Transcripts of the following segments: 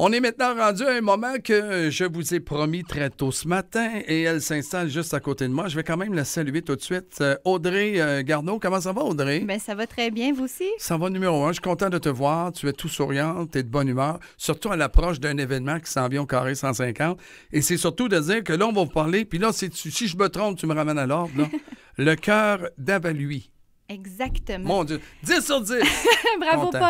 On est maintenant rendu à un moment que je vous ai promis très tôt ce matin et elle s'installe juste à côté de moi. Je vais quand même la saluer tout de suite. Euh, Audrey euh, Garneau, comment ça va, Audrey? Bien, ça va très bien, vous aussi? Ça va numéro un. Je suis content de te voir. Tu es tout souriante, tu de bonne humeur, surtout à l'approche d'un événement qui s'en vient au carré 150. Et c'est surtout de dire que là, on va vous parler. Puis là, si je me trompe, tu me ramènes à l'ordre. le cœur d'Avalui. Exactement. Mon Dieu. 10 sur 10. Bravo, Paul.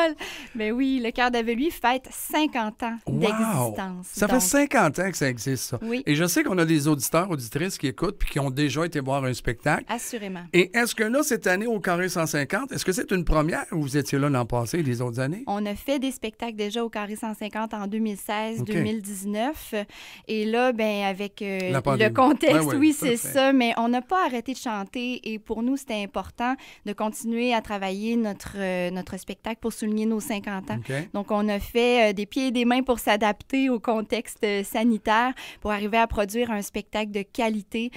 Mais ben oui, le cœur lui fête 50 ans d'existence. Ça fait 50 ans que ça existe, ça. Oui. Et je sais qu'on a des auditeurs, auditrices qui écoutent puis qui ont déjà été voir un spectacle. Assurément. Et est-ce que là, cette année, au Carré 150, est-ce que c'est une première ou vous étiez là l'an passé et les autres années? On a fait des spectacles déjà au Carré 150 en 2016, 2019. Et là, ben avec euh, le contexte, ben oui, oui c'est ça, mais on n'a pas arrêté de chanter et pour nous, c'était important de continuer à travailler notre, euh, notre spectacle pour souligner nos 50 ans. Donc, on a fait euh, des pieds et des mains pour s'adapter au contexte euh, sanitaire, pour arriver à produire un spectacle de qualité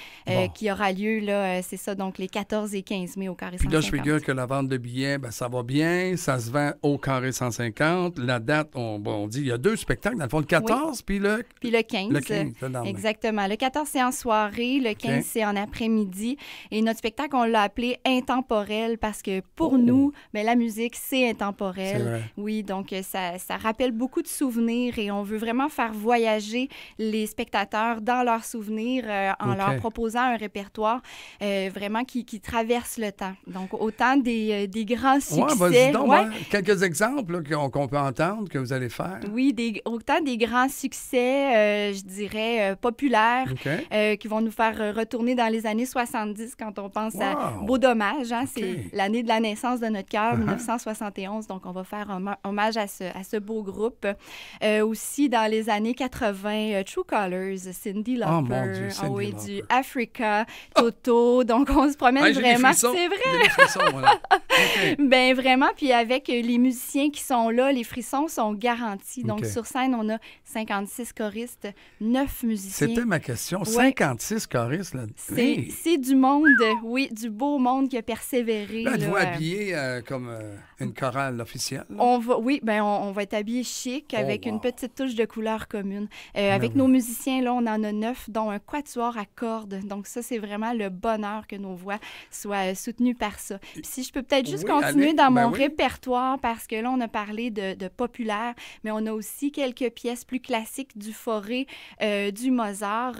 qui aura lieu, là, c'est ça, donc les 14 et 15 mai au Carré 150. Puis là, je figure que la vente de billets, ben, ça va bien, ça se vend au Carré 150. La date, on, bon, dit, il y a deux spectacles, dans le fond, le 14 puis le... Puis le 15. exactement. Le 14, c'est en soirée, le 15, c'est en après-midi. Et notre spectacle, on l'a appelé Intemporel parce que pour oh. nous, mais ben, la musique, c'est intemporel. Oui, donc euh, ça, ça, rappelle beaucoup de souvenirs et on veut vraiment faire voyager les spectateurs dans leurs souvenirs euh, en leur proposant un répertoire euh, vraiment qui, qui, traverse le temps. Donc autant des, des grands succès. Ben, quelques exemples qu'on peut entendre que vous allez faire. Oui, des, autant des grands succès, je dirais, populaires qui vont nous faire retourner dans les années 70 quand on pense à Beau Dommage. Hein, l'année de la naissance de notre cœur, 1971. Uh-huh. Donc, on va faire hommage à ce, à ce beau groupe. Euh, aussi, dans les années 80, euh, True Colors, Cindy oh, Lauper, oh, du Africa, Toto. Donc, on se promène vraiment. C'est vrai. Ben vraiment. Puis avec euh, les musiciens qui sont là, les frissons sont garantis. Donc, sur scène, on a 56 choristes, 9 musiciens. C'était ma question. 56 choristes, là. C'est du monde, oui, du beau monde qui a persévéré Là, vous euh, habillée euh, comme euh, une chorale officielle? On va, oui, ben on, va être habillé chic oh, avec une petite touche de couleur commune. Ben avec nos musiciens, là, on en a neuf, dont un quatuor à cordes. Donc ça, c'est vraiment le bonheur que nos voix soient soutenues par ça. Puis si je peux peut-être juste continuer dans ben mon répertoire, parce que là, on a parlé de, populaire, mais on a aussi quelques pièces plus classiques du Forêt, du Mozart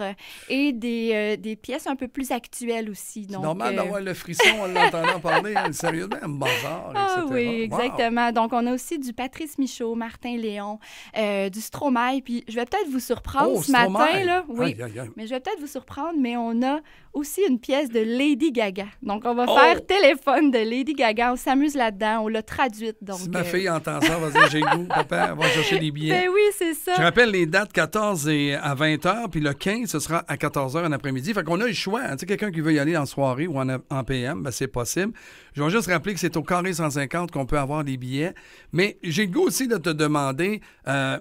et des, pièces un peu plus actuelles aussi. C'est normal d'avoir le frisson en l'entendant parler hein, sérieusement, bazar. ah, Oui, exactement. Donc, on a aussi du Patrice Michaud, Martin Léon, euh, du Stromae. Puis, je vais peut-être vous surprendre oh, ce matin. Là. Oui, mais je vais peut-être vous surprendre, mais on a aussi une pièce de Lady Gaga. Donc, on va oh! faire téléphone de Lady Gaga. On s'amuse là-dedans. On l'a traduite. Donc, si ma euh, fille entend ça, vas-y, J'ai goût, papa, va chercher des billets. Ben oui, c'est ça. Je rappelle les dates 14 et à 20 h, puis le 15, ce sera à 14 h en après-midi. Fait qu'on a le choix. Hein. Tu sais, quelqu'un qui veut y aller en soirée ou en, PM, ben, c'est possible. Je vais juste rappeler que c'est au carré 150 qu'on peut avoir des billets. Mais j'ai le goût aussi de te demander, euh,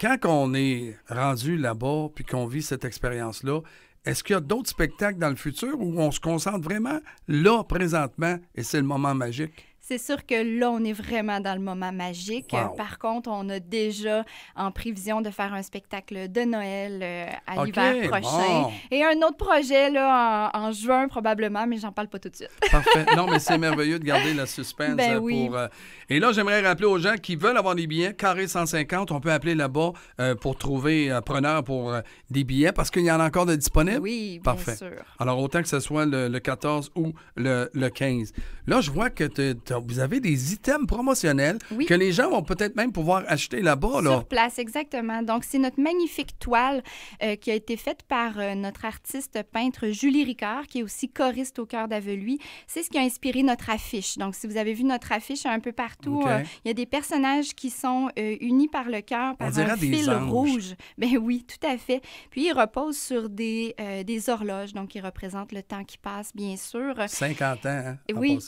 quand on est rendu là-bas puis qu'on vit cette expérience-là, est-ce qu'il y a d'autres spectacles dans le futur où on se concentre vraiment là, présentement, et c'est le moment magique? C'est sûr que là, on est vraiment dans le moment magique. Par contre, on a déjà en prévision de faire un spectacle de Noël euh, à l'hiver prochain. Et un autre projet là, en, juin probablement, mais j'en parle pas tout de suite. Parfait. Non, mais c'est merveilleux de garder la suspense. Ben euh, Et là, j'aimerais rappeler aux gens qui veulent avoir des billets, carré 150, on peut appeler là-bas euh, pour trouver preneur pour des billets parce qu'il y en a encore de disponibles. Oui, Parfait. bien sûr. Alors, autant que ce soit le, 14 ou le, le 15. Là, je vois que tu vous avez des items promotionnels que les gens vont peut-être même pouvoir acheter là-bas. Là. Sur place, exactement. Donc, c'est notre magnifique toile euh, qui a été faite par euh, notre artiste peintre Julie Ricard, qui est aussi choriste au cœur d'Aveluy. C'est ce qui a inspiré notre affiche. Donc, si vous avez vu notre affiche un peu partout, euh, il y a des personnages qui sont unis par le cœur, par un fil rouge. Ben oui, tout à fait. Puis, ils reposent sur des, des horloges, donc ils représentent le temps qui passe, bien sûr. 50 ans, hein, oui. autres.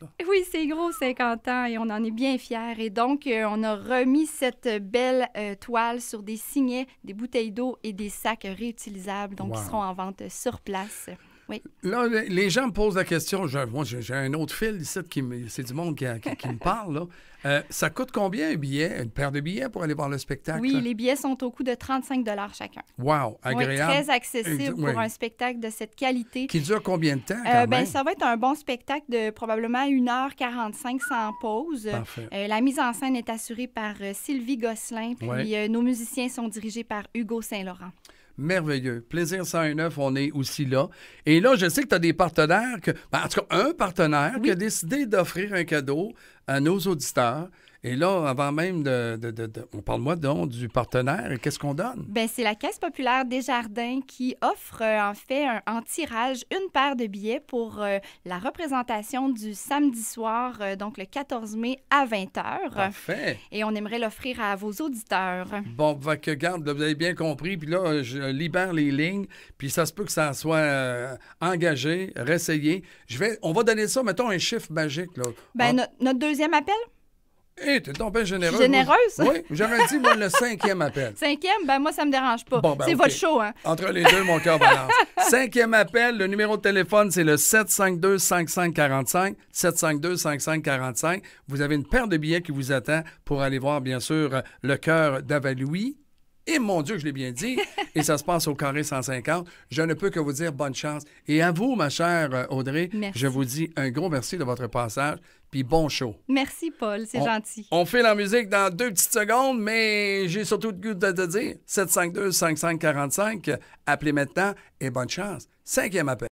Là. Oui, c'est gros 50 ans et on en est bien fiers. Et donc, euh, on a remis cette belle euh, toile sur des signets, des bouteilles d'eau et des sacs réutilisables, donc qui seront en vente sur place. Là, les gens me posent la question. Je, moi, j'ai un autre fil ici, qui c'est du monde qui, me parle. Euh, ça coûte combien un billet, une paire de billets pour aller voir le spectacle? Oui, les billets sont au coût de 35 chacun. Wow, agréable. très accessible pour un spectacle de cette qualité. Qui dure combien de temps? Euh, quand Ben, ça va être un bon spectacle de probablement 1h45 sans pause. Parfait. Euh, la mise en scène est assurée par Sylvie Gosselin, puis nos musiciens sont dirigés par Hugo Saint-Laurent merveilleux. Plaisir 109, on est aussi là. Et là, je sais que tu as des partenaires, que, ben, en tout cas, un partenaire qui a décidé d'offrir un cadeau à nos auditeurs. Et là, avant même de. on parle-moi donc du partenaire. Qu'est-ce qu'on donne? Bien, c'est la Caisse populaire Desjardins qui offre euh, en fait en tirage une paire de billets pour euh, la représentation du samedi soir, euh, donc le 14 mai à 20h. Parfait. Et on aimerait l'offrir à vos auditeurs. Bon, va que garde, vous avez bien compris. Puis là, je libère les lignes. Puis ça se peut que ça soit engagé, réessayé. Je vais, on va donner ça, mettons, un chiffre magique. Bien, ah. notre deuxième appel? Hé, tu t'es donc bien généreuse. Généreuse? oui, j'aurais dit, moi, le cinquième appel. Cinquième? Ben, moi, ça me dérange pas. Ben, c'est votre show, hein? Entre les deux, mon cœur balance. cinquième appel, le numéro de téléphone, c'est le 752-5545. 752-5545. Vous avez une paire de billets qui vous attend pour aller voir, bien sûr, le cœur d'Avaloui et mon Dieu, je l'ai bien dit. Et ça se passe au carré 150. Je ne peux que vous dire bonne chance. Et à vous, ma chère euh, Audrey, je vous dis un gros merci de votre passage. Puis bon show. Merci, Paul. C'est gentil. On fait la musique dans deux petites secondes, mais j'ai surtout le goût de te dire 752-5545. Appelez maintenant et bonne chance. Cinquième appel.